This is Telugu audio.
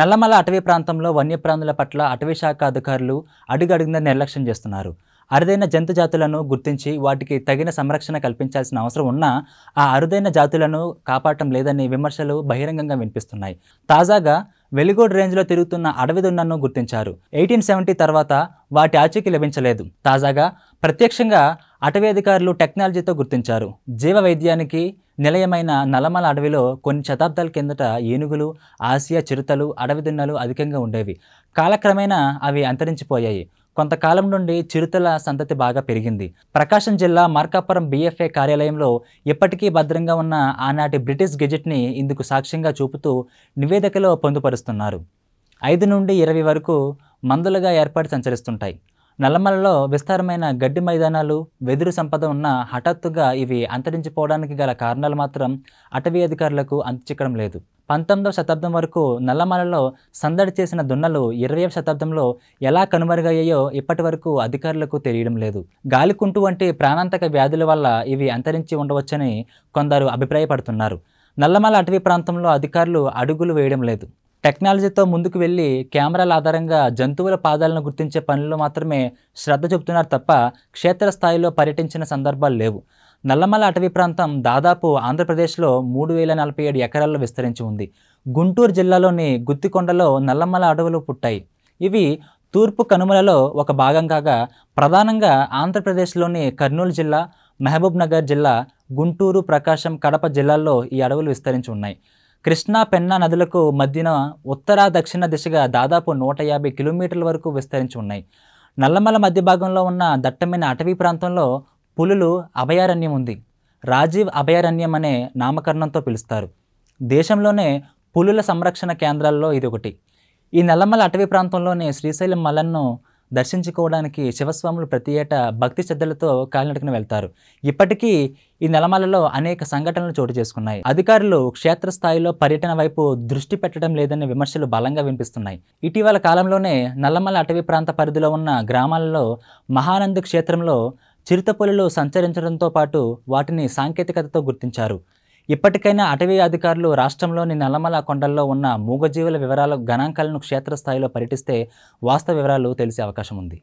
నల్లమల అటవీ ప్రాంతంలో వన్యప్రాణుల పట్ల అటవీ శాఖ అధికారులు అడుగడుగున నిర్లక్ష్యం చేస్తున్నారు అరుదైన జంతు జాతులను గుర్తించి వాటికి తగిన సంరక్షణ కల్పించాల్సిన అవసరం ఉన్నా ఆ అరుదైన జాతులను కాపాడటం లేదని విమర్శలు బహిరంగంగా వినిపిస్తున్నాయి తాజాగా వెలిగోడ్ రేంజ్లో తిరుగుతున్న అడవిదున్నను గుర్తించారు ఎయిటీన్ సెవెంటీ తర్వాత వాటి ఆచూకీ లభించలేదు తాజాగా ప్రత్యక్షంగా అటవీ అధికారులు టెక్నాలజీతో గుర్తించారు జీవ వైద్యానికి నిలయమైన నలమల అడవిలో కొన్ని శతాబ్దాల కిందట ఏనుగులు ఆసియా చిరుతలు అడవిదున్నలు అధికంగా ఉండేవి కాలక్రమేణా అవి అంతరించిపోయాయి కొంతకాలం నుండి చిరుతల సంతతి బాగా పెరిగింది ప్రకాశం జిల్లా మార్కాపురం బీఎఫ్ఏ కార్యాలయంలో ఇప్పటికీ భద్రంగా ఉన్న ఆనాటి బ్రిటిష్ గెజెట్ని ఇందుకు సాక్ష్యంగా చూపుతూ నివేదికలో పొందుపరుస్తున్నారు ఐదు నుండి ఇరవై వరకు మందులుగా ఏర్పాటు సంచరిస్తుంటాయి నల్లమలలో విస్తారమైన గడ్డి మైదానాలు వెదురు సంపద ఉన్న హఠాత్తుగా ఇవి అంతరించిపోవడానికి గల కారణాలు మాత్రం అటవీ అధికారులకు అంతచిక్కడం లేదు పంతొమ్మిదవ శతాబ్దం వరకు నల్లమలలో సందడి చేసిన దున్నలు ఇరవయవ శతాబ్దంలో ఎలా కనుమరుగయ్యాయో ఇప్పటి వరకు అధికారులకు తెలియడం లేదు గాలికుంటు వంటి ప్రాణాంతక వ్యాధుల వల్ల ఇవి అంతరించి ఉండవచ్చని కొందరు అభిప్రాయపడుతున్నారు నల్లమల అటవీ ప్రాంతంలో అధికారులు అడుగులు వేయడం లేదు టెక్నాలజీతో ముందుకు వెళ్ళి కెమెరాల ఆధారంగా జంతువుల పాదాలను గుర్తించే పనిలో మాత్రమే శ్రద్ధ చెబుతున్నారు తప్ప క్షేత్రస్థాయిలో పర్యటించిన సందర్భాలు లేవు నల్లమల అటవీ ప్రాంతం దాదాపు ఆంధ్రప్రదేశ్లో మూడు వేల నలభై ఏడు ఎకరాల్లో విస్తరించి ఉంది గుంటూరు జిల్లాలోని గుత్తికొండలో నల్లమల అడవులు పుట్టాయి ఇవి తూర్పు కనుమలలో ఒక భాగం కాగా ప్రధానంగా ఆంధ్రప్రదేశ్లోని కర్నూలు జిల్లా మహబూబ్నగర్ జిల్లా గుంటూరు ప్రకాశం కడప జిల్లాల్లో ఈ అడవులు విస్తరించి ఉన్నాయి కృష్ణా పెన్నా నదులకు మధ్యన ఉత్తర దక్షిణ దిశగా దాదాపు నూట యాభై కిలోమీటర్ల వరకు విస్తరించి ఉన్నాయి నల్లమల మధ్య భాగంలో ఉన్న దట్టమైన అటవీ ప్రాంతంలో పులులు అభయారణ్యం ఉంది రాజీవ్ అభయారణ్యం అనే నామకరణంతో పిలుస్తారు దేశంలోనే పులుల సంరక్షణ కేంద్రాల్లో ఇది ఒకటి ఈ నల్లమల అటవీ ప్రాంతంలోనే శ్రీశైలం మలన్ను దర్శించుకోవడానికి శివస్వాములు ప్రతి ఏటా భక్తి శ్రద్ధలతో కాలినడకన వెళ్తారు ఇప్పటికీ ఈ నెలమలలో అనేక సంఘటనలు చోటు చేసుకున్నాయి అధికారులు క్షేత్రస్థాయిలో పర్యటన వైపు దృష్టి పెట్టడం లేదనే విమర్శలు బలంగా వినిపిస్తున్నాయి ఇటీవల కాలంలోనే నల్లమల అటవీ ప్రాంత పరిధిలో ఉన్న గ్రామాలలో మహానంది క్షేత్రంలో చిరుతపులులు సంచరించడంతో పాటు వాటిని సాంకేతికతతో గుర్తించారు ఇప్పటికైనా అటవీ అధికారులు రాష్ట్రంలోని నల్లమల కొండల్లో ఉన్న మూగజీవుల వివరాల గణాంకాలను క్షేత్రస్థాయిలో పర్యటిస్తే వాస్తవ వివరాలు తెలిసే అవకాశం ఉంది